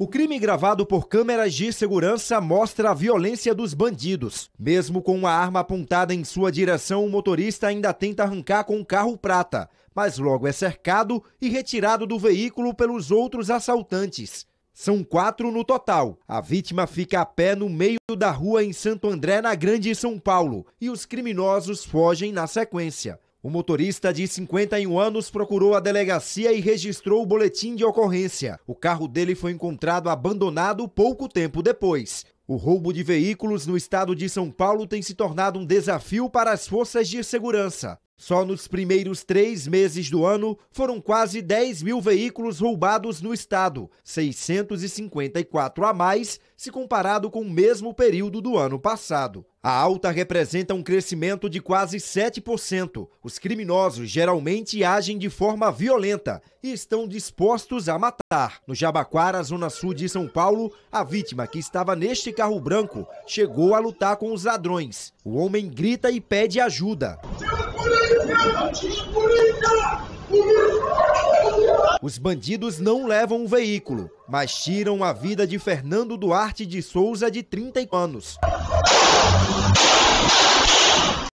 O crime gravado por câmeras de segurança mostra a violência dos bandidos. Mesmo com uma arma apontada em sua direção, o motorista ainda tenta arrancar com o carro prata, mas logo é cercado e retirado do veículo pelos outros assaltantes. São quatro no total. A vítima fica a pé no meio da rua em Santo André, na Grande São Paulo, e os criminosos fogem na sequência. O motorista de 51 anos procurou a delegacia e registrou o boletim de ocorrência. O carro dele foi encontrado abandonado pouco tempo depois. O roubo de veículos no estado de São Paulo tem se tornado um desafio para as forças de segurança. Só nos primeiros três meses do ano foram quase 10 mil veículos roubados no estado, 654 a mais se comparado com o mesmo período do ano passado. A alta representa um crescimento de quase 7%. Os criminosos geralmente agem de forma violenta e estão dispostos a matar. No Jabaquara, zona sul de São Paulo, a vítima que estava neste carro branco chegou a lutar com os ladrões. O homem grita e pede ajuda. Os bandidos não levam o veículo, mas tiram a vida de Fernando Duarte de Souza, de 30 anos.